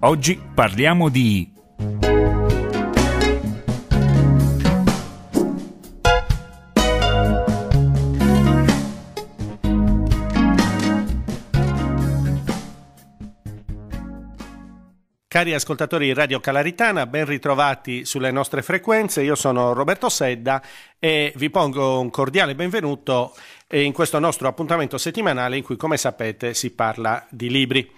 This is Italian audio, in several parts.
Oggi parliamo di... Cari ascoltatori di Radio Calaritana, ben ritrovati sulle nostre frequenze. Io sono Roberto Sedda e vi pongo un cordiale benvenuto in questo nostro appuntamento settimanale in cui, come sapete, si parla di libri.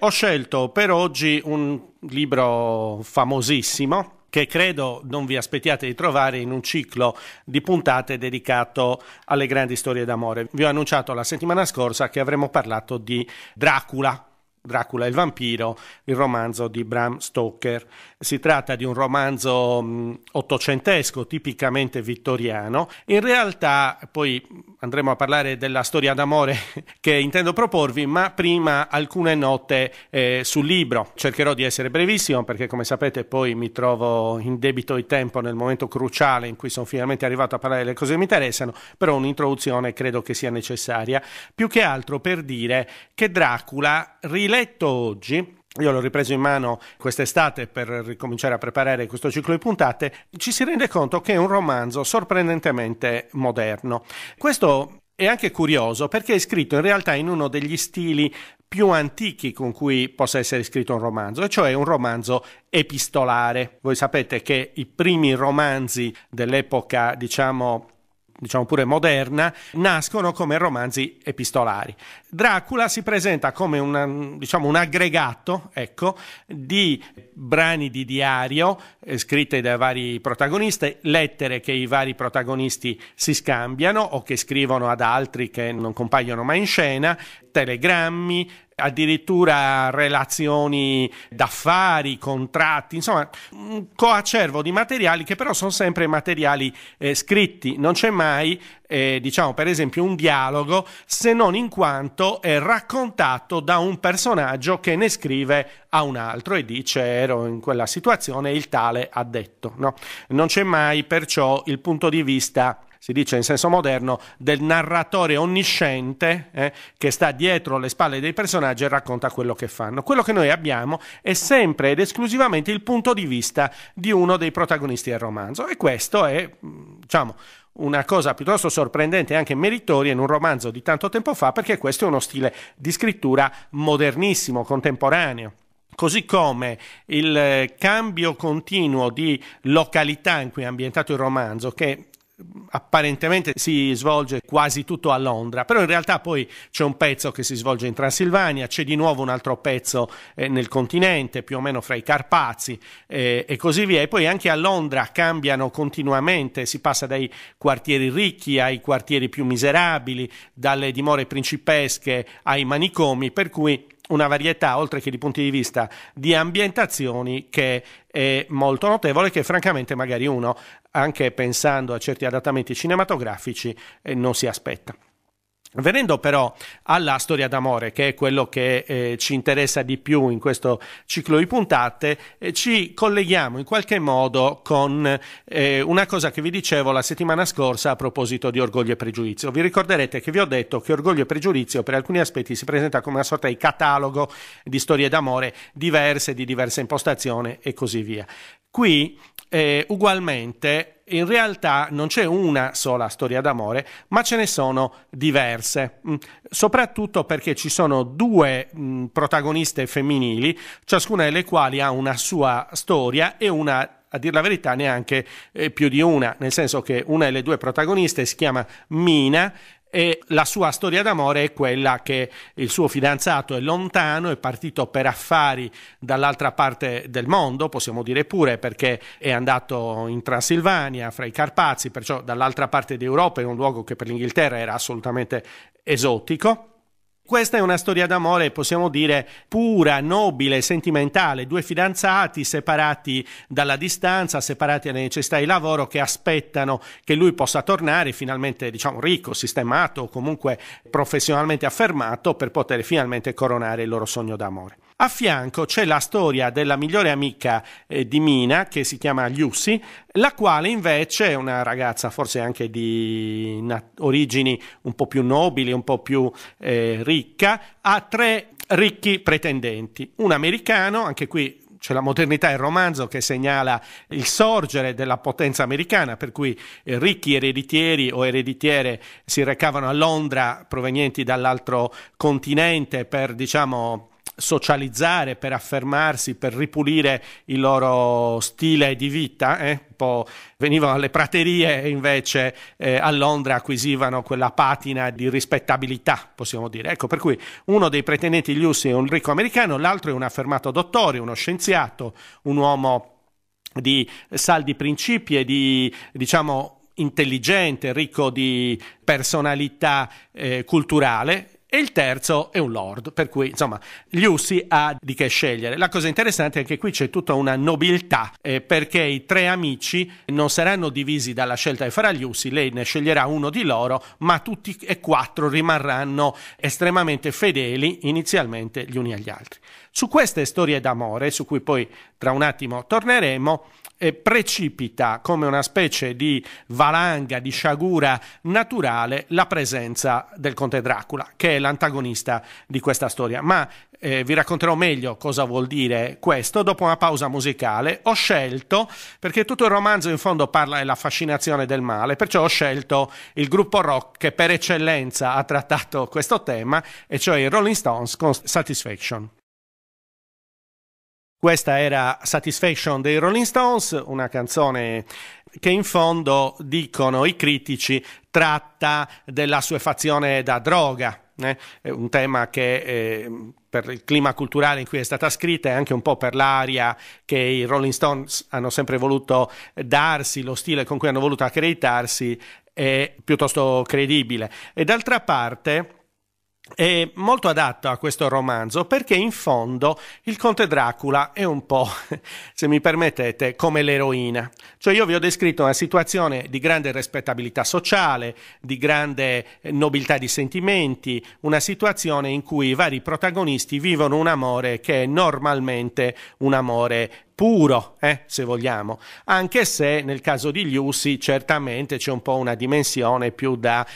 Ho scelto per oggi un libro famosissimo che credo non vi aspettiate di trovare in un ciclo di puntate dedicato alle grandi storie d'amore. Vi ho annunciato la settimana scorsa che avremmo parlato di Dracula, Dracula il vampiro, il romanzo di Bram Stoker. Si tratta di un romanzo ottocentesco, tipicamente vittoriano. In realtà poi andremo a parlare della storia d'amore che intendo proporvi, ma prima alcune note eh, sul libro. Cercherò di essere brevissimo perché come sapete poi mi trovo in debito di tempo nel momento cruciale in cui sono finalmente arrivato a parlare delle cose che mi interessano, però un'introduzione credo che sia necessaria, più che altro per dire che Dracula, riletto oggi, io l'ho ripreso in mano quest'estate per ricominciare a preparare questo ciclo di puntate, ci si rende conto che è un romanzo sorprendentemente moderno. Questo è anche curioso perché è scritto in realtà in uno degli stili più antichi con cui possa essere scritto un romanzo, e cioè un romanzo epistolare. Voi sapete che i primi romanzi dell'epoca, diciamo, diciamo pure moderna, nascono come romanzi epistolari. Dracula si presenta come una, diciamo, un aggregato ecco, di brani di diario eh, scritte dai vari protagonisti, lettere che i vari protagonisti si scambiano o che scrivono ad altri che non compaiono mai in scena, telegrammi, addirittura relazioni d'affari, contratti, insomma un coacervo di materiali che però sono sempre materiali eh, scritti, non c'è mai eh, diciamo per esempio un dialogo se non in quanto è raccontato da un personaggio che ne scrive a un altro e dice ero in quella situazione il tale ha detto, no? Non c'è mai perciò il punto di vista si dice in senso moderno, del narratore onnisciente eh, che sta dietro le spalle dei personaggi e racconta quello che fanno. Quello che noi abbiamo è sempre ed esclusivamente il punto di vista di uno dei protagonisti del romanzo e questo è, mm, diciamo, una cosa piuttosto sorprendente e anche meritoria in un romanzo di tanto tempo fa perché questo è uno stile di scrittura modernissimo, contemporaneo. Così come il eh, cambio continuo di località in cui è ambientato il romanzo, che apparentemente si svolge quasi tutto a Londra, però in realtà poi c'è un pezzo che si svolge in Transilvania, c'è di nuovo un altro pezzo eh, nel continente, più o meno fra i Carpazi eh, e così via, e poi anche a Londra cambiano continuamente, si passa dai quartieri ricchi ai quartieri più miserabili, dalle dimore principesche ai manicomi, per cui una varietà, oltre che di punti di vista, di ambientazioni che è molto notevole, che francamente magari uno, anche pensando a certi adattamenti cinematografici, eh, non si aspetta. Venendo però alla storia d'amore, che è quello che eh, ci interessa di più in questo ciclo di puntate, eh, ci colleghiamo in qualche modo con eh, una cosa che vi dicevo la settimana scorsa a proposito di Orgoglio e Pregiudizio. Vi ricorderete che vi ho detto che Orgoglio e Pregiudizio per alcuni aspetti si presenta come una sorta di catalogo di storie d'amore diverse, di diversa impostazione e così via. Qui, eh, ugualmente, in realtà non c'è una sola storia d'amore, ma ce ne sono diverse, mm. soprattutto perché ci sono due mm, protagoniste femminili, ciascuna delle quali ha una sua storia e una a dire la verità neanche eh, più di una, nel senso che una delle due protagoniste si chiama Mina e la sua storia d'amore è quella che il suo fidanzato è lontano, è partito per affari dall'altra parte del mondo, possiamo dire pure perché è andato in Transilvania, fra i Carpazi, perciò dall'altra parte d'Europa, in un luogo che per l'Inghilterra era assolutamente esotico questa è una storia d'amore, possiamo dire, pura, nobile, sentimentale. Due fidanzati separati dalla distanza, separati dalle necessità di lavoro, che aspettano che lui possa tornare finalmente, diciamo, ricco, sistemato o comunque professionalmente affermato per poter finalmente coronare il loro sogno d'amore. A fianco c'è la storia della migliore amica eh, di Mina, che si chiama Lucy, la quale invece è una ragazza forse anche di origini un po' più nobili, un po' più eh, ricca, ha tre ricchi pretendenti, un americano, anche qui c'è la modernità e il romanzo che segnala il sorgere della potenza americana, per cui eh, ricchi ereditieri o ereditiere si recavano a Londra provenienti dall'altro continente per, diciamo, socializzare, per affermarsi, per ripulire il loro stile di vita. Eh? venivano alle praterie e invece eh, a Londra acquisivano quella patina di rispettabilità, possiamo dire. Ecco, per cui uno dei pretendenti di Lucy è un ricco americano, l'altro è un affermato dottore, uno scienziato, un uomo di saldi principi e di, diciamo, intelligente, ricco di personalità eh, culturale e il terzo è un lord, per cui insomma Lucy ha di che scegliere. La cosa interessante è che qui c'è tutta una nobiltà, eh, perché i tre amici non saranno divisi dalla scelta che farà Lucy, lei ne sceglierà uno di loro, ma tutti e quattro rimarranno estremamente fedeli inizialmente gli uni agli altri. Su queste storie d'amore, su cui poi tra un attimo torneremo, e eh, precipita come una specie di valanga, di sciagura naturale la presenza del conte Dracula, che è l'antagonista di questa storia. Ma eh, vi racconterò meglio cosa vuol dire questo dopo una pausa musicale. Ho scelto, perché tutto il romanzo in fondo parla della fascinazione del male, perciò ho scelto il gruppo rock che per eccellenza ha trattato questo tema, e cioè i Rolling Stones con Satisfaction. Questa era Satisfaction dei Rolling Stones, una canzone che in fondo, dicono i critici, tratta della sua fazione da droga, eh? un tema che eh, per il clima culturale in cui è stata scritta e anche un po' per l'aria che i Rolling Stones hanno sempre voluto darsi, lo stile con cui hanno voluto accreditarsi, è piuttosto credibile. E d'altra parte è molto adatto a questo romanzo perché in fondo il conte Dracula è un po', se mi permettete, come l'eroina. Cioè io vi ho descritto una situazione di grande rispettabilità sociale, di grande eh, nobiltà di sentimenti, una situazione in cui i vari protagonisti vivono un amore che è normalmente un amore puro, eh, se vogliamo, anche se nel caso di Liusi certamente c'è un po' una dimensione più da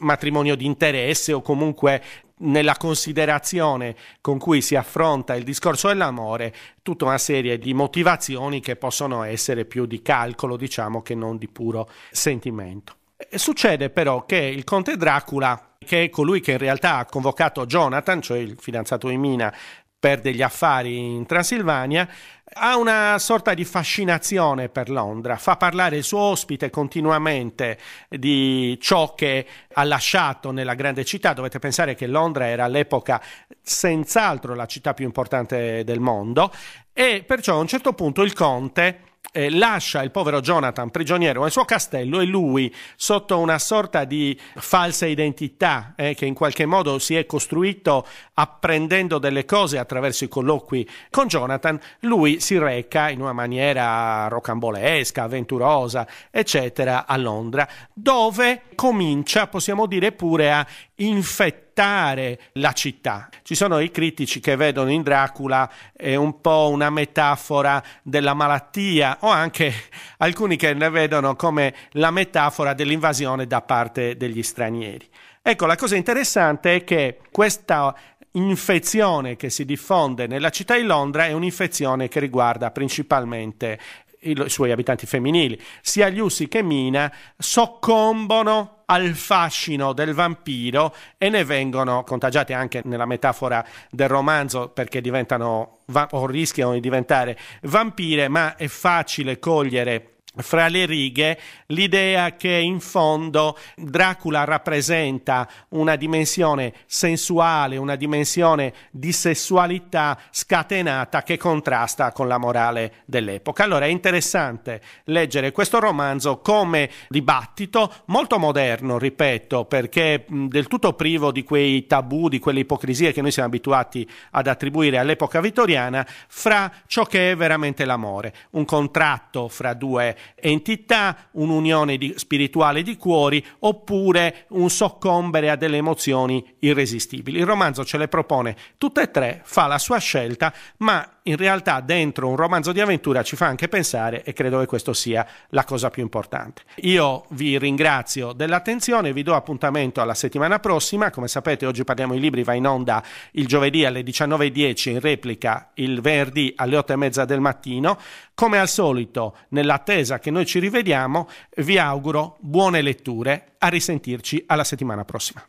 matrimonio di interesse o comunque nella considerazione con cui si affronta il discorso dell'amore tutta una serie di motivazioni che possono essere più di calcolo, diciamo, che non di puro sentimento. Succede però che il conte Dracula, che è colui che in realtà ha convocato Jonathan, cioè il fidanzato di Mina, per degli affari in Transilvania, ha una sorta di fascinazione per Londra, fa parlare il suo ospite continuamente di ciò che ha lasciato nella grande città. Dovete pensare che Londra era all'epoca senz'altro la città più importante del mondo e perciò a un certo punto il conte eh, lascia il povero Jonathan prigioniero nel suo castello e lui, sotto una sorta di falsa identità eh, che in qualche modo si è costruito apprendendo delle cose attraverso i colloqui con Jonathan, lui si reca in una maniera rocambolesca, avventurosa, eccetera, a Londra, dove comincia, possiamo dire, pure a infettare la città. Ci sono i critici che vedono in Dracula eh, un po' una metafora della malattia o anche alcuni che ne vedono come la metafora dell'invasione da parte degli stranieri. Ecco, la cosa interessante è che questa infezione che si diffonde nella città di Londra è un'infezione che riguarda principalmente i, suoi abitanti femminili. Sia Lucy che Mina soccombono al fascino del vampiro e ne vengono contagiati anche nella metafora del romanzo perché diventano o rischiano di diventare vampire, ma è facile cogliere fra le righe l'idea che in fondo Dracula rappresenta una dimensione sensuale, una dimensione di sessualità scatenata che contrasta con la morale dell'epoca. Allora è interessante leggere questo romanzo come dibattito molto moderno, ripeto, perché del tutto privo di quei tabù, di quelle ipocrisie che noi siamo abituati ad attribuire all'epoca vittoriana, fra ciò che è veramente l'amore, un contratto fra due entità, un'unione di, spirituale di cuori oppure un soccombere a delle emozioni irresistibili. Il romanzo ce le propone tutte e tre, fa la sua scelta, ma in realtà dentro un romanzo di avventura ci fa anche pensare e credo che questa sia la cosa più importante. Io vi ringrazio dell'attenzione, vi do appuntamento alla settimana prossima, come sapete oggi parliamo i libri, va in onda il giovedì alle 19.10, in replica il venerdì alle 8.30 del mattino, come al solito nell'attesa attesa che noi ci rivediamo, vi auguro buone letture, a risentirci alla settimana prossima.